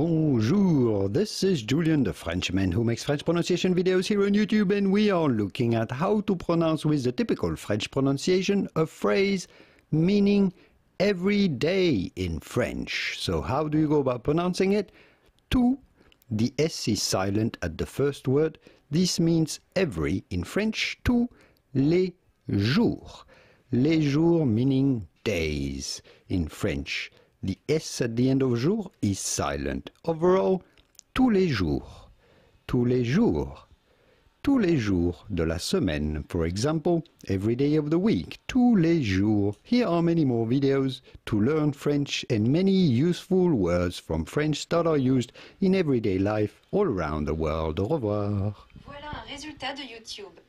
Bonjour, this is Julian, the Frenchman who makes French pronunciation videos here on YouTube and we are looking at how to pronounce with the typical French pronunciation a phrase meaning every day in French. So how do you go about pronouncing it? Tout, the S is silent at the first word. This means every in French. Tous les jours. Les jours meaning days in French. The S at the end of jour is silent. Overall, tous les jours. Tous les jours. Tous les jours de la semaine. For example, every day of the week. Tous les jours. Here are many more videos to learn French and many useful words from French that are used in everyday life all around the world. Au revoir. Voilà un résultat de YouTube.